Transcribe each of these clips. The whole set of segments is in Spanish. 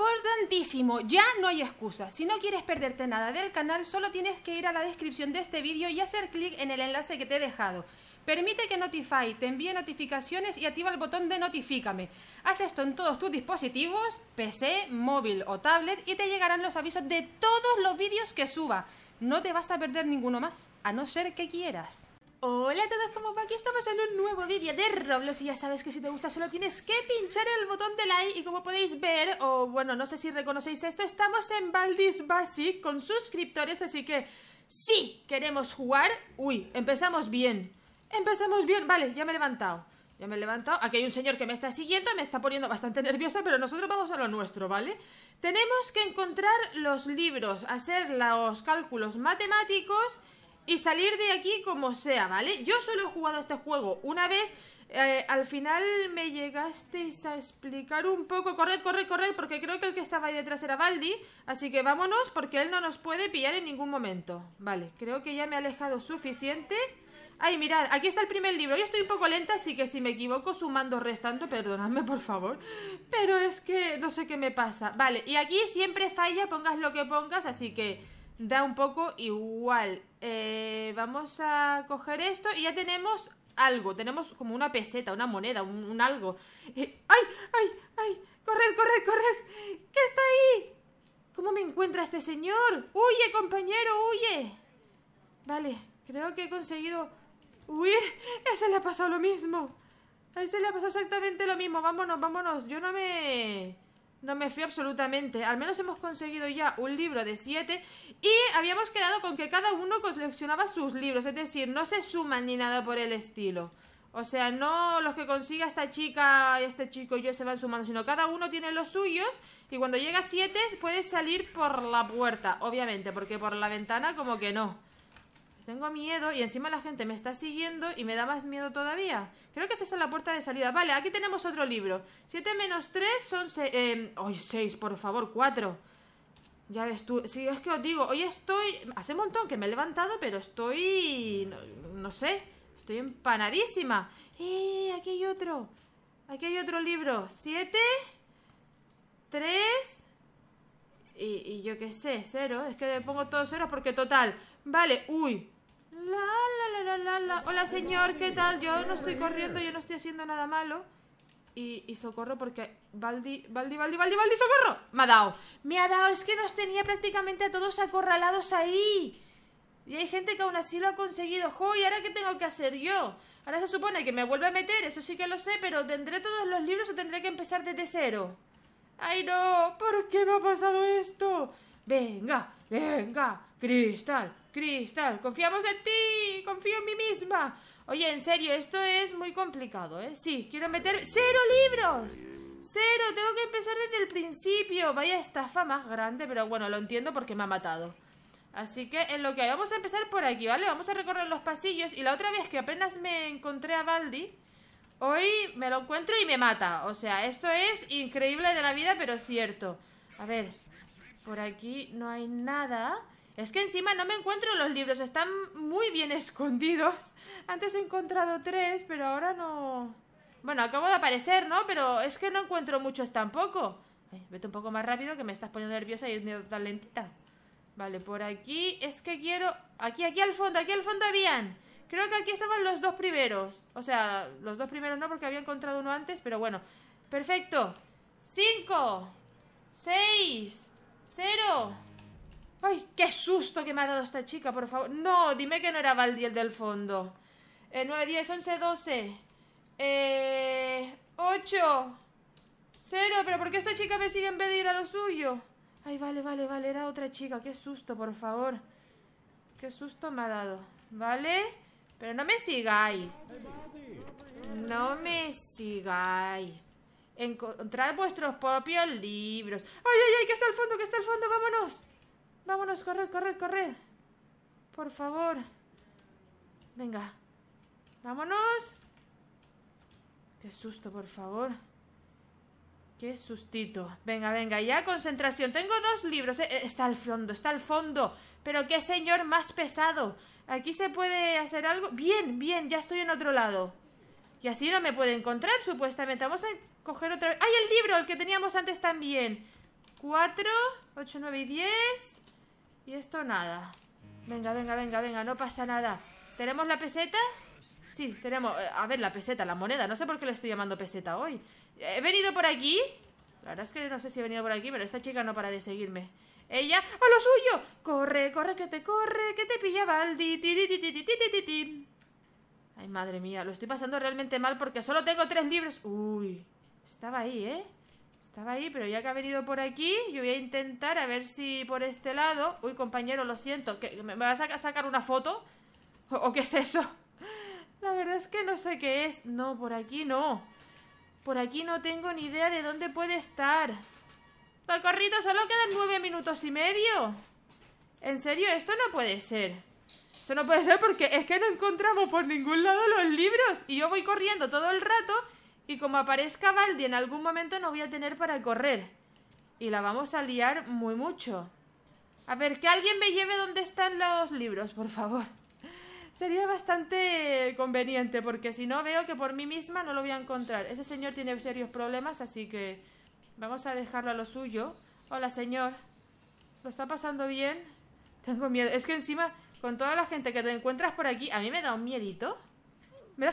Importantísimo, ya no hay excusa. Si no quieres perderte nada del canal, solo tienes que ir a la descripción de este vídeo y hacer clic en el enlace que te he dejado. Permite que Notify te envíe notificaciones y activa el botón de Notifícame. Haz esto en todos tus dispositivos, PC, móvil o tablet y te llegarán los avisos de todos los vídeos que suba. No te vas a perder ninguno más, a no ser que quieras. Hola a todos, ¿cómo va? Aquí estamos en un nuevo vídeo de Roblox y ya sabes que si te gusta solo tienes que pinchar el botón de like y como podéis ver, o bueno, no sé si reconocéis esto, estamos en Baldis Basic con suscriptores, así que sí, queremos jugar. Uy, empezamos bien, empezamos bien, vale, ya me he levantado, ya me he levantado. Aquí hay un señor que me está siguiendo, me está poniendo bastante nerviosa, pero nosotros vamos a lo nuestro, ¿vale? Tenemos que encontrar los libros, hacer los cálculos matemáticos y salir de aquí como sea, ¿vale? Yo solo he jugado este juego una vez. Eh, al final me llegasteis a explicar un poco. Corred, corred, corred, porque creo que el que estaba ahí detrás era Baldi. Así que vámonos, porque él no nos puede pillar en ningún momento. Vale, creo que ya me he alejado suficiente. Ay, mirad, aquí está el primer libro. Yo estoy un poco lenta, así que si me equivoco sumando restando, perdonadme, por favor. Pero es que no sé qué me pasa. Vale, y aquí siempre falla, pongas lo que pongas, así que da un poco igual. Eh, vamos a coger esto y ya tenemos algo. Tenemos como una peseta, una moneda, un, algo. Eh, ¡Ay! ¡Ay! ¡Ay! ¡Corred, corred, corred! ¿Qué está ahí? ¿Cómo me encuentra este señor? ¡Huye, compañero! ¡Huye! Vale, creo que he conseguido huir. A ese le ha pasado lo mismo. A ese le ha pasado exactamente lo mismo. Vámonos, vámonos. Yo no me... No me fío absolutamente. Al menos hemos conseguido ya un libro de siete y habíamos quedado con que cada uno coleccionaba sus libros. Es decir, no se suman ni nada por el estilo. O sea, no los que consiga esta chica, este chico y yo se van sumando, sino cada uno tiene los suyos y cuando llega siete puedes salir por la puerta, obviamente, porque por la ventana como que no tengo miedo y encima la gente me está siguiendo y me da más miedo todavía. Creo que esa es la puerta de salida. Vale, aquí tenemos otro libro. 7 menos tres son em, Seis, Eh, 6, por favor, 4. Ya ves tú, sí, es que os digo, hoy estoy... Hace un montón que me he levantado, pero estoy... No, sé, estoy empanadísima. ¡Eh! Aquí hay otro. Aquí hay otro libro. 7, 3... Y, yo qué sé, cero. Es que pongo todos ceros porque total. Vale, uy. La, la, la, la, Hola, señor, ¿qué tal? Yo no estoy corriendo, yo no estoy haciendo nada malo. Y, socorro porque... Baldi, Baldi, Baldi, Baldi, socorro. Me ha dado. Me ha dado. Es que nos tenía prácticamente a todos acorralados ahí. Y hay gente que aún así lo ha conseguido. ¡Jo! ¿Y ahora qué tengo que hacer yo? Ahora se supone que me vuelve a meter, eso sí que lo sé, pero ¿tendré todos los libros o tendré que empezar desde cero? ¡Ay, no! ¿Por qué me ha pasado esto? Venga, venga, cristal, Cristal, confiamos en ti, confío en mí misma. Oye, en serio, esto es muy complicado, ¿eh? Sí, quiero meter... ¡Cero libros! ¡Cero! Tengo que empezar desde el principio. Vaya estafa más grande, pero bueno, lo entiendo porque me ha matado. Así que en lo que hay, vamos a empezar por aquí, ¿vale? Vamos a recorrer los pasillos. Y la otra vez que apenas me encontré a Baldi, hoy me lo encuentro y me mata. O sea, esto es increíble de la vida, pero cierto. A ver, por aquí no hay nada... Es que encima no me encuentro los libros, están muy bien escondidos. Antes he encontrado tres, pero ahora no... Bueno, acabo de aparecer, ¿no? Pero es que no encuentro muchos tampoco. Eh, vete un poco más rápido que me estás poniendo nerviosa y eres tan lentita. Vale, por aquí es que quiero... Aquí, aquí al fondo, aquí al fondo habían. Creo que aquí estaban los dos primeros. O sea, los dos primeros no porque había encontrado uno antes, pero bueno. Perfecto. Cinco. Seis. Cero. ¡Ay, qué susto que me ha dado esta chica, por favor! ¡No! Dime que no era Valdi el del fondo. Eh, 9, 10, 11, 12. Eh, 8. 0. ¿Pero por qué esta chica me sigue en pedir a lo suyo? Ay, vale, vale, vale. Era otra chica. ¡Qué susto, por favor! ¡Qué susto me ha dado! ¿Vale? Pero no me sigáis. No me sigáis. Encontrad vuestros propios libros. ¡Ay, ay, ay! ¡Que está al fondo! ¡Que está al fondo! ¡Vámonos! Vámonos, corred, corred, corred. Por favor. Venga. Vámonos. Qué susto, por favor. Qué sustito. Venga, venga, ya concentración. Tengo dos libros. Eh, está al fondo, está al fondo. Pero qué señor más pesado. Aquí se puede hacer algo. Bien, bien, ya estoy en otro lado. Y así no me puede encontrar, supuestamente. Vamos a coger otra vez. ¡Ay, el libro! El que teníamos antes también. 4, 8, 9 y 10. Y esto nada. Venga, venga, venga, venga, no pasa nada. ¿Tenemos la peseta? Sí, tenemos... Eh, a ver, la peseta, la moneda. No sé por qué le estoy llamando peseta hoy. ¿He venido por aquí? La verdad es que no sé si he venido por aquí, pero esta chica no para de seguirme. Ella... ¡A lo suyo! ¡Corre, corre, que te corre! ¡Que te pilla Baldi! Ay, madre mía, lo estoy pasando realmente mal porque solo tengo tres libros. Uy, estaba ahí, ¿eh? estaba ahí, pero ya que ha venido por aquí, yo voy a intentar a ver si por este lado... Uy, compañero, lo siento, ¿que ¿me vas a sacar una foto? ¿O, qué es eso? La verdad es que no sé qué es. No, por aquí no. Por aquí no tengo ni idea de dónde puede estar. ¡Socorrito, solo quedan nueve minutos y medio! ¿En serio? Esto no puede ser. Esto no puede ser porque es que no encontramos por ningún lado los libros. Y yo voy corriendo todo el rato y como aparezca Baldi en algún momento no voy a tener para correr. Y la vamos a liar muy mucho. A ver, que alguien me lleve donde están los libros, por favor. Sería bastante conveniente, porque si no veo que por mí misma no lo voy a encontrar. Ese señor tiene serios problemas, así que vamos a dejarlo a lo suyo. Hola, señor. ¿Lo está pasando bien? Tengo miedo. Es que encima, con toda la gente que te encuentras por aquí, a mí me da un miedito. Me ¡Ah!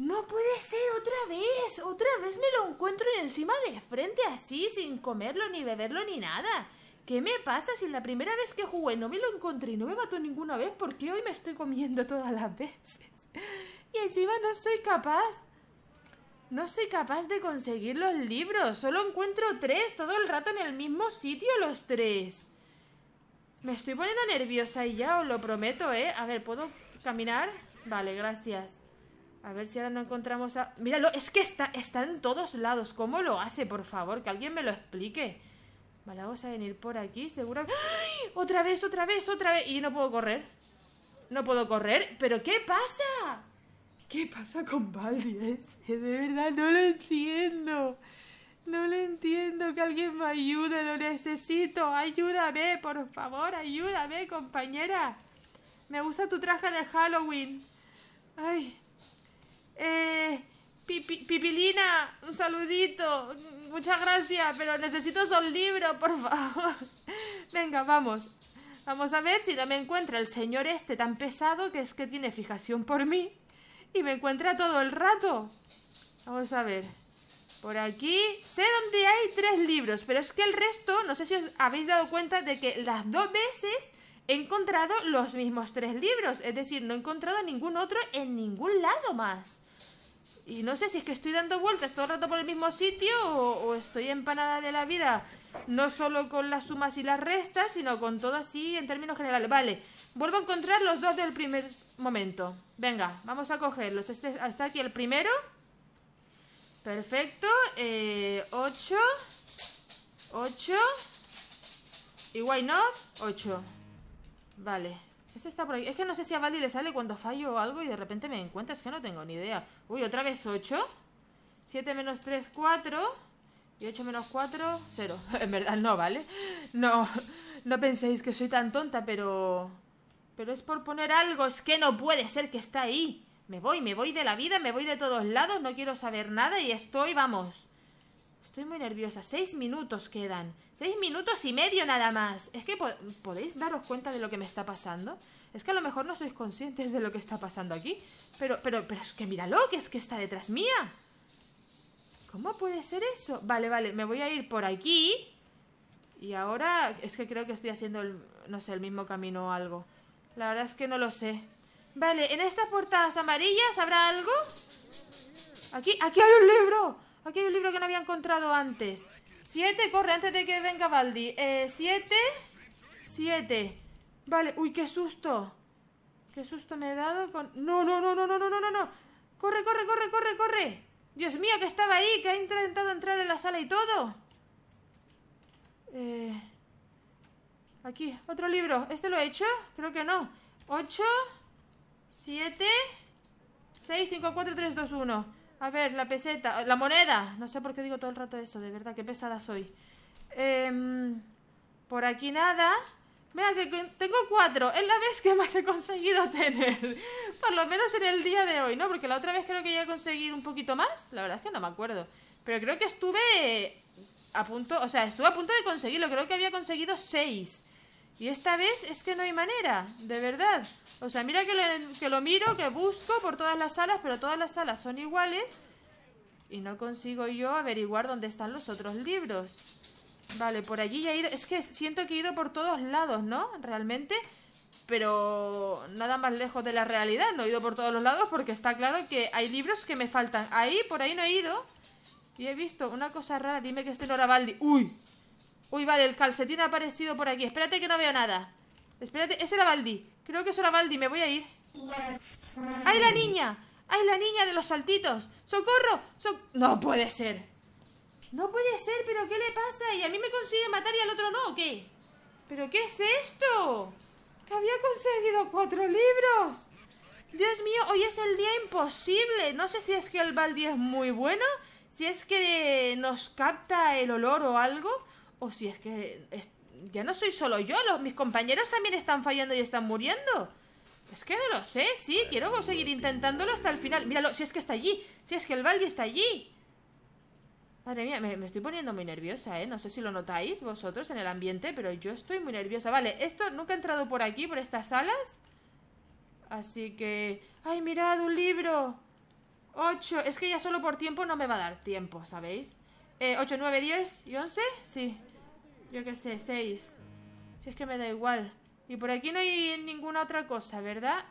No puede ser otra vez. Otra vez me lo encuentro encima de frente así, sin comerlo, ni beberlo, ni nada. ¿Qué me pasa si la primera vez que jugué no me lo encontré y no me mató ninguna vez? ¿Por qué hoy me estoy comiendo todas las veces? y encima no soy capaz. No soy capaz de conseguir los libros. Solo encuentro tres todo el rato en el mismo sitio los tres. Me estoy poniendo nerviosa y ya, os lo prometo, ¿eh? A ver, ¿puedo caminar? Vale, gracias. A ver si ahora no encontramos a... Míralo, es que está, está en todos lados. ¿Cómo lo hace? Por favor, que alguien me lo explique. Vale, vamos a venir por aquí, seguro... ¡Ay! Otra vez, otra vez, otra vez. Y no puedo correr. No puedo correr. ¿Pero qué pasa? ¿Qué pasa con Baldi este? De verdad, no lo entiendo. No lo entiendo, que alguien me ayude, lo necesito. Ayúdame, por favor, ayúdame, compañera. Me gusta tu traje de Halloween. Ay, eh, Pipilina, un saludito. Muchas gracias, pero necesito un libro, por favor. Venga, vamos. Vamos a ver si no me encuentra el señor este tan pesado que es que tiene fijación por mí. Y me encuentra todo el rato. Vamos a ver. Por aquí sé dónde hay tres libros, pero es que el resto, no sé si os habéis dado cuenta de que las dos veces he encontrado los mismos tres libros. Es decir, no he encontrado ningún otro en ningún lado más. Y no sé si es que estoy dando vueltas todo el rato por el mismo sitio o, estoy empanada de la vida. No solo con las sumas y las restas, sino con todo así en términos generales. Vale, vuelvo a encontrar los dos del primer momento. Venga, vamos a cogerlos. Este, está aquí el primero. Perfecto. 8. Eh, 8. Y why not? 8. Vale. Este está por ahí. Es que no sé si a Vali le sale cuando fallo algo y de repente me encuentra, Es que no tengo ni idea. Uy, ¿otra vez 8? 7 menos 3, 4. Y 8 menos 4, 0. En verdad no, ¿vale? No, no penséis que soy tan tonta, pero... Pero es por poner algo. Es que no puede ser que está ahí. Me voy, me voy de la vida, me voy de todos lados. No quiero saber nada y estoy, vamos... Estoy muy nerviosa. Seis minutos quedan. Seis minutos y medio nada más. Es que podéis daros cuenta de lo que me está pasando. Es que a lo mejor no sois conscientes de lo que está pasando aquí. Pero, pero, pero es que míralo, que es que está detrás mía. ¿Cómo puede ser eso? Vale, vale, me voy a ir por aquí. Y ahora es que creo que estoy haciendo, el, no sé, el mismo camino o algo. La verdad es que no lo sé. Vale, en estas puertas amarillas habrá algo. Aquí, aquí hay un libro. Aquí hay un libro que no había encontrado antes. Siete, corre, antes de que venga Baldi. Eh, siete. Siete. Vale, uy, qué susto. Qué susto me he dado con... No, no, no, no, no, no, no, no, no. Corre, corre, corre, corre, corre. Dios mío, que estaba ahí, que ha intentado entrar en la sala y todo. Eh, aquí, otro libro. ¿Este lo he hecho? Creo que no. Ocho, siete Seis, cinco, cuatro, tres, dos, uno a ver, la peseta, eh, la moneda. No sé por qué digo todo el rato eso, de verdad, qué pesada soy. Em, por aquí nada. Mira, que tengo cuatro. Es la vez que más he conseguido tener. Por lo menos en el día de hoy, ¿no? Porque la otra vez creo que a conseguir un poquito más. La verdad es que no me acuerdo. Pero creo que estuve a punto... O sea, estuve a punto de conseguirlo. Creo que había conseguido seis. Y esta vez es que no hay manera, de verdad. O sea, mira que, lo miro, que busco por todas las salas, pero todas las salas son iguales. Y no consigo yo averiguar dónde están los otros libros. Vale, por allí ya he ido. Es que siento que he ido por todos lados, ¿no? Realmente. Pero nada más lejos de la realidad. No he ido por todos los lados porque está claro que hay libros que me faltan. Ahí, por ahí no he ido. Y he visto una cosa rara. Dime que es el ¡Uy! Uy, vale, el calcetín ha aparecido por aquí. Espérate que no veo nada. Espérate, eso era Baldi. Creo que eso era Baldi, me voy a ir. ¡Ay, la niña! ¡Ay, la niña de los saltitos! ¡Socorro! no puede ser. No puede ser, pero ¿qué le pasa? Y a mí me consigue matar y al otro no, qué? ¿Pero qué es esto? Que había conseguido cuatro libros. Dios mío, hoy es el día imposible. No sé si es que el Baldi es muy bueno, si es que nos capta el olor o algo, o si es que ya no soy solo yo, los, mis compañeros también están fallando y están muriendo. Es que no lo sé, sí, quiero seguir intentándolo hasta el final. Míralo, si es que está allí, si es que el Baldi está allí. Madre mía, me, estoy poniendo muy nerviosa, ¿eh? No sé si lo notáis vosotros en el ambiente, pero yo estoy muy nerviosa. Vale, esto nunca he entrado por aquí, por estas salas. Así que... ¡Ay, mirad, un libro! Ocho. Es que ya solo por tiempo no me va a dar tiempo, ¿sabéis? 8, 9, 10 y 11. Sí. Yo qué sé, 6. Si es que me da igual. Y por aquí no hay ninguna otra cosa, ¿verdad?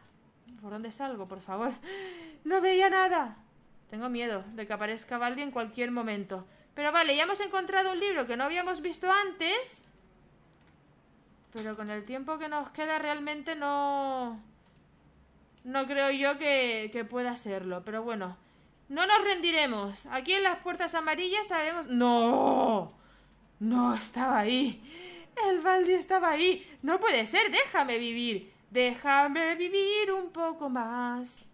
¿Por dónde salgo, por favor? ¡No veía nada! Tengo miedo de que aparezca Baldi en cualquier momento. Pero vale, ya hemos encontrado un libro que no habíamos visto antes. Pero con el tiempo que nos queda realmente no... No creo yo que, que pueda serlo Pero bueno, no nos rendiremos. Aquí en las puertas amarillas sabemos... No. No estaba ahí. El Baldi estaba ahí. No puede ser. Déjame vivir. Déjame vivir un poco más.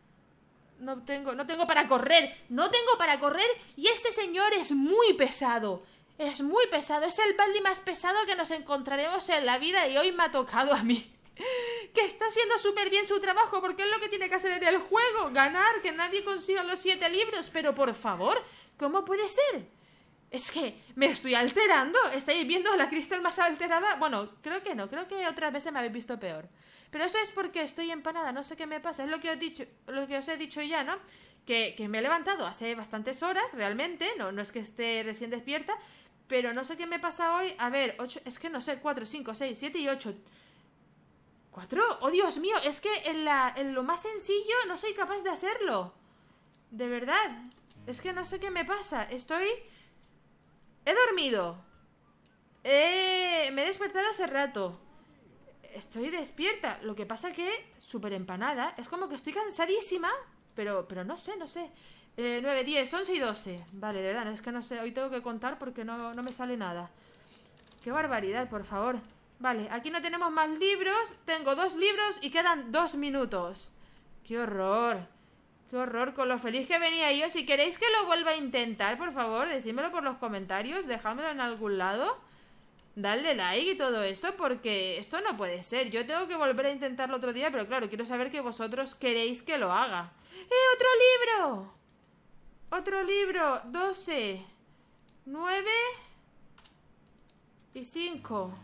No tengo, no tengo para correr. No tengo para correr. Y este señor es muy pesado. Es muy pesado. Es el Baldi más pesado que nos encontraremos en la vida y hoy me ha tocado a mí que está haciendo súper bien su trabajo porque es lo que tiene que hacer en el juego, ganar, que nadie consiga los siete libros, pero por favor, ¿cómo puede ser? Es que me estoy alterando. Estáis viendo a la cristal más alterada. Bueno, creo que no. Creo que otras veces me habéis visto peor. Pero eso es porque estoy empanada. No sé qué me pasa. Es lo que os, dicho, lo que os he dicho ya, ¿no? Que, que, me he levantado hace bastantes horas, realmente. No, no es que esté recién despierta. Pero no sé qué me pasa hoy. A ver, es que no sé, cuatro, cinco, seis, siete y ocho ¿Cuatro? ¡Oh, Dios mío! Es que en, lo más sencillo no soy capaz de hacerlo. De verdad. Es que no sé qué me pasa. Estoy... He dormido. me he despertado hace rato. Estoy despierta. Lo que pasa que súper empanada. Es como que estoy cansadísima. Pero, pero no sé, no sé. 9, 10, 11 y 12. Vale, de verdad, es que no sé. Hoy tengo que contar porque no, no me sale nada. Qué barbaridad, por favor. Vale, aquí no tenemos más libros. Tengo dos libros y quedan dos minutos. ¡Qué horror! ¡Qué horror! Con lo feliz que venía yo. Si queréis que lo vuelva a intentar, por favor, decídmelo por los comentarios. Dejádmelo en algún lado. Dadle like y todo eso, porque esto no puede ser. Yo tengo que volver a intentarlo otro día, pero claro, quiero saber que vosotros queréis que lo haga. ¡Eh, otro libro! Otro libro. 12, 9 y 5.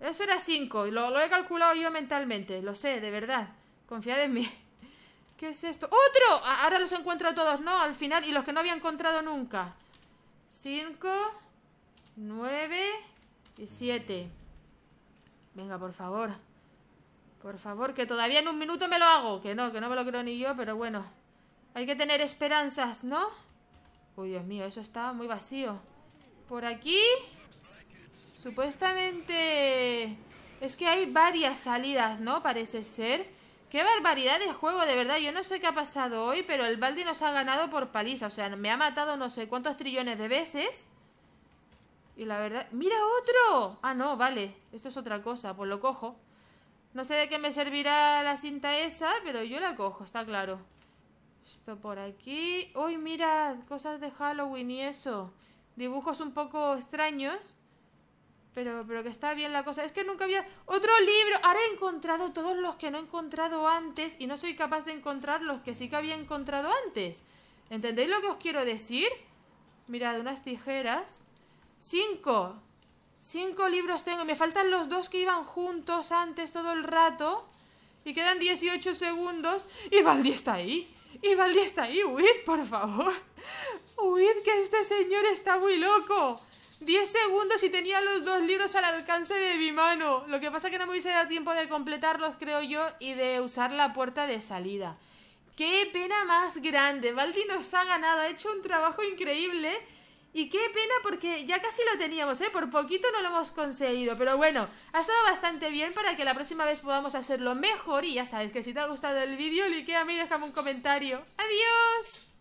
Eso era 5. Lo, lo he calculado yo mentalmente. Lo sé, de verdad. Confiad en mí. ¿Qué es esto? ¡Otro! Ahora los encuentro todos, ¿no? Al final. Y los que no había encontrado nunca. 5, 9 y 7. Venga, por favor. Por favor, que todavía en un minuto me lo hago. Que no, que no me lo creo ni yo, pero bueno. Hay que tener esperanzas, ¿no? Uy, Dios mío, eso está muy vacío. Por aquí... Supuestamente... Es que hay varias salidas, ¿no? Parece ser. ¡Qué barbaridad de juego, de verdad! Yo no sé qué ha pasado hoy, pero el Baldi nos ha ganado por paliza. O sea, me ha matado no sé cuántos trillones de veces. Y la verdad... ¡Mira otro! Ah, no, vale. Esto es otra cosa, pues lo cojo. No sé de qué me servirá la cinta esa, pero yo la cojo, está claro. Esto por aquí... ¡Uy, mirad! Cosas de Halloween y eso. Dibujos un poco extraños pero, pero que está bien la cosa. Es que nunca había. ¡Otro libro! Ahora he encontrado todos los que no he encontrado antes y no soy capaz de encontrar los que sí que había encontrado antes. ¿Entendéis lo que os quiero decir? Mirad, unas tijeras. ¡Cinco! Cinco libros tengo. Me faltan los dos que iban juntos antes todo el rato. Y quedan 18 segundos. ¡Y Valdi está ahí! ¡Y Valdi está ahí! ¡Huid, por favor! ¡Huid, que este señor está muy loco! 10 segundos y tenía los dos libros al alcance de mi mano. Lo que pasa es que no me hubiese dado tiempo de completarlos, creo yo, y de usar la puerta de salida. ¡Qué pena más grande! Baldi nos ha ganado, ha hecho un trabajo increíble. Y qué pena porque ya casi lo teníamos, ¿eh? Por poquito no lo hemos conseguido. Pero bueno, ha estado bastante bien para que la próxima vez podamos hacerlo mejor. Y ya sabes que si te ha gustado el vídeo, like a mí y déjame un comentario. ¡Adiós!